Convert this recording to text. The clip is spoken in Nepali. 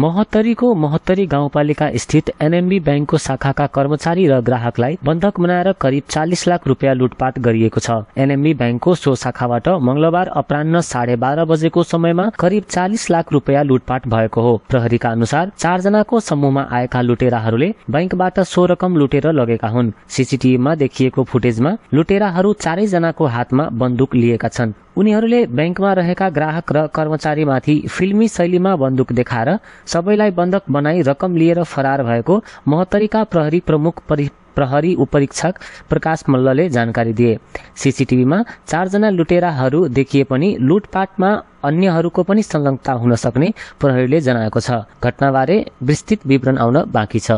महत्तरीको महत्तरी गाउँपालिका स्थित एनएमबी ब्याङ्कको शाखाका कर्मचारी र ग्राहकलाई बन्धक बनाएर करिब चालिस लाख रुपियाँ लुटपाट गरिएको छ एनएमबी ब्याङ्कको सो शाखाबाट मंगलबार अपरान्न साढे बाह्र बजेको समयमा करिब चालिस लाख रुपियाँ लुटपाट भएको हो प्रहरीका अनुसार चारजनाको समूहमा आएका लुटेराहरूले ब्याङ्कबाट सो रकम लुटेर लगेका हुन् सिसिटिभीमा देखिएको फुटेजमा लुटेराहरू चारैजनाको हातमा बन्दुक लिएका छन् उनीहरूले ब्याङ्कमा रहेका ग्राहक र कर्मचारीमाथि फिल्मी शैलीमा बन्दुक देखाएर सबैलाई बन्धक बनाई रकम लिएर फरार भएको महतरीका प्रहरी प्रमुख प्रहरी उपरीक्षक प्रकाश मल्लले जानकारी दिए सिसिटिभीमा चारजना लुटेराहरू देखिए पनि लुटपाटमा अन्यहरूको पनि संलग्नता हुन सक्ने प्रहरीले जनाएको छ घटनाबारे विस्तृत विवरण आउन बाँकी छ